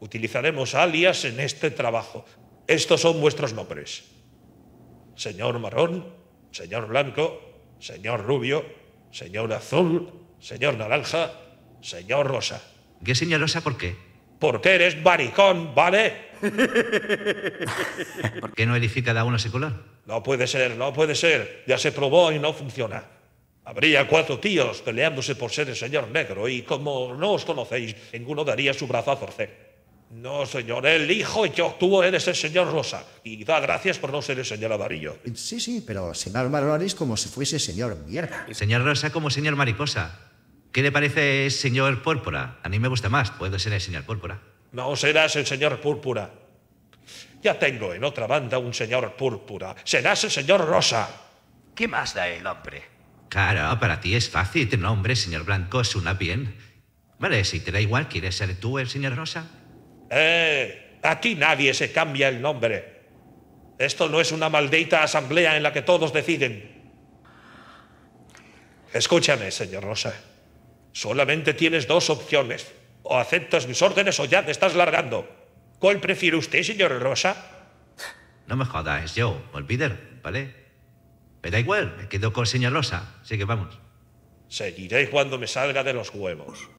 Utilizaremos alias en este trabajo. Estos son vuestros nombres. Señor marrón, señor blanco, señor rubio, señor azul, señor naranja, señor rosa. ¿Qué señor rosa por qué? Porque eres baricón, ¿vale? ¿Por qué no elige cada uno ese color? No puede ser, no puede ser. Ya se probó y no funciona. Habría cuatro tíos peleándose por ser el señor negro y como no os conocéis, ninguno daría su brazo a torcer. No, señor, el hijo y yo, tú eres el señor Rosa. Y da gracias por no ser el señor Amarillo. Sí, sí, pero señor Marlones como si fuese señor mierda. Señor Rosa como señor Mariposa. ¿Qué le parece señor Púrpura? A mí me gusta más, puedo ser el señor Púrpura. No serás el señor Púrpura. Ya tengo en otra banda un señor Púrpura. Serás el señor Rosa. ¿Qué más da el hombre? Claro, para ti es fácil. Nombre, señor Blanco, suena bien. Vale, si te da igual, ¿quieres ser tú el señor Rosa? Eh, aquí nadie se cambia el nombre. Esto no es una maldita asamblea en la que todos deciden. Escúchame, señor Rosa. Solamente tienes dos opciones. O aceptas mis órdenes o ya te estás largando. ¿Cuál prefiere usted, señor Rosa? No me jodas, yo, Olvider, ¿vale? Pero da igual, me quedo con señor Rosa, así que vamos. Seguiré cuando me salga de los huevos.